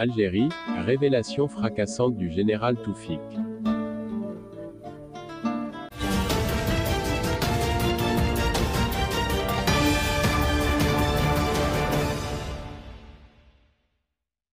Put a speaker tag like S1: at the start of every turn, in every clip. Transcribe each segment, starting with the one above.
S1: Algérie, révélation fracassante du général Toufik.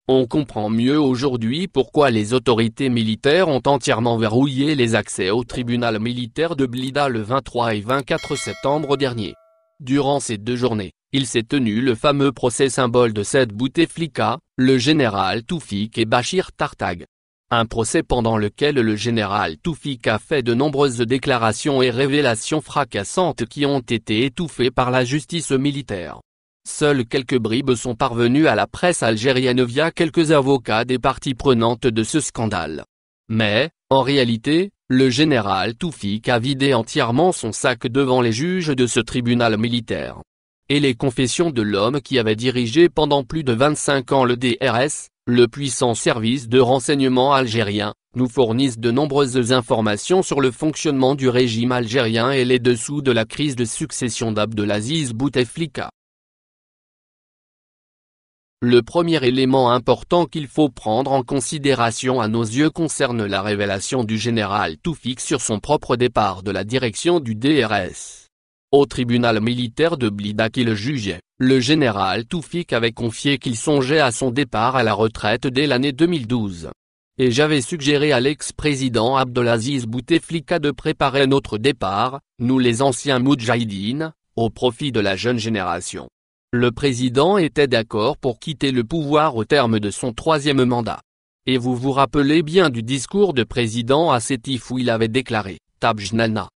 S1: On comprend mieux aujourd'hui pourquoi les autorités militaires ont entièrement verrouillé les accès au tribunal militaire de Blida le 23 et 24 septembre dernier. Durant ces deux journées, il s'est tenu le fameux procès symbole de cette Bouteflika, le général Toufik et Bachir Tartag. Un procès pendant lequel le général Toufik a fait de nombreuses déclarations et révélations fracassantes qui ont été étouffées par la justice militaire. Seules quelques bribes sont parvenues à la presse algérienne via quelques avocats des parties prenantes de ce scandale. Mais, en réalité, le général Toufik a vidé entièrement son sac devant les juges de ce tribunal militaire et les confessions de l'homme qui avait dirigé pendant plus de 25 ans le DRS, le puissant service de renseignement algérien, nous fournissent de nombreuses informations sur le fonctionnement du régime algérien et les dessous de la crise de succession d'Abdelaziz Bouteflika. Le premier élément important qu'il faut prendre en considération à nos yeux concerne la révélation du général Toufik sur son propre départ de la direction du DRS. Au tribunal militaire de Blida qui le jugeait, le général Toufik avait confié qu'il songeait à son départ à la retraite dès l'année 2012. Et j'avais suggéré à l'ex-président Abdelaziz Bouteflika de préparer notre départ, nous les anciens Moudjahidines, au profit de la jeune génération. Le président était d'accord pour quitter le pouvoir au terme de son troisième mandat. Et vous vous rappelez bien du discours de président sétif où il avait déclaré, Tabjnana,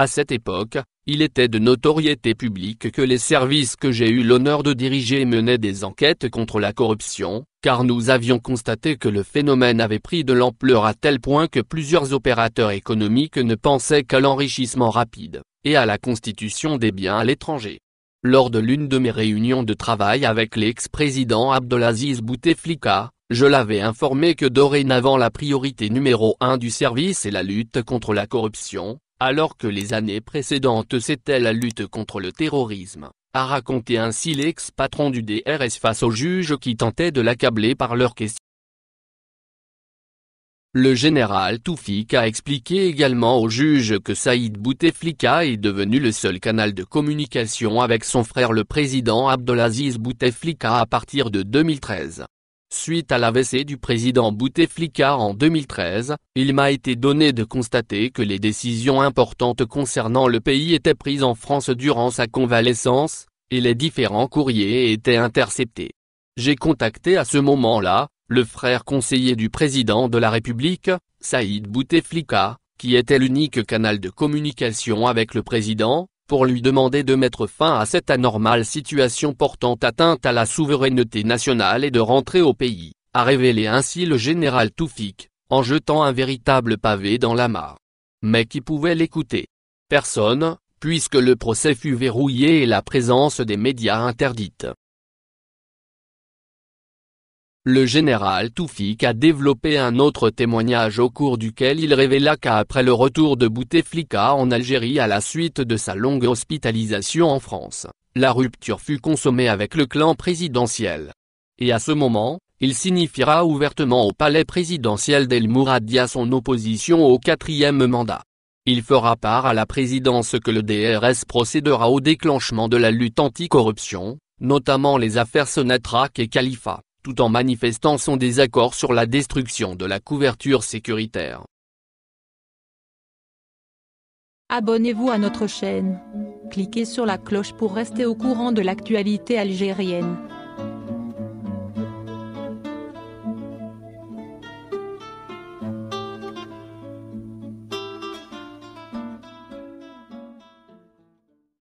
S1: à cette époque, il était de notoriété publique que les services que j'ai eu l'honneur de diriger menaient des enquêtes contre la corruption, car nous avions constaté que le phénomène avait pris de l'ampleur à tel point que plusieurs opérateurs économiques ne pensaient qu'à l'enrichissement rapide, et à la constitution des biens à l'étranger. Lors de l'une de mes réunions de travail avec l'ex-président Abdelaziz Bouteflika, je l'avais informé que dorénavant la priorité numéro un du service est la lutte contre la corruption, alors que les années précédentes c'était la lutte contre le terrorisme, a raconté ainsi l'ex-patron du DRS face aux juges qui tentaient de l'accabler par leurs questions. Le général Toufik a expliqué également au juge que Saïd Bouteflika est devenu le seul canal de communication avec son frère le président Abdelaziz Bouteflika à partir de 2013. Suite à l'AVC du président Bouteflika en 2013, il m'a été donné de constater que les décisions importantes concernant le pays étaient prises en France durant sa convalescence, et les différents courriers étaient interceptés. J'ai contacté à ce moment-là, le frère conseiller du président de la République, Saïd Bouteflika, qui était l'unique canal de communication avec le président, pour lui demander de mettre fin à cette anormale situation portant atteinte à la souveraineté nationale et de rentrer au pays, a révélé ainsi le général Toufik, en jetant un véritable pavé dans la mare. Mais qui pouvait l'écouter Personne, puisque le procès fut verrouillé et la présence des médias interdite. Le général Toufik a développé un autre témoignage au cours duquel il révéla qu'après le retour de Bouteflika en Algérie à la suite de sa longue hospitalisation en France, la rupture fut consommée avec le clan présidentiel. Et à ce moment, il signifiera ouvertement au palais présidentiel d'El Mouradia son opposition au quatrième mandat. Il fera part à la présidence que le DRS procédera au déclenchement de la lutte anticorruption, notamment les affaires Sonatrach et Khalifa tout en manifestant son désaccord sur la destruction de la couverture sécuritaire. Abonnez-vous à notre chaîne. Cliquez sur la cloche pour rester au courant de l'actualité algérienne.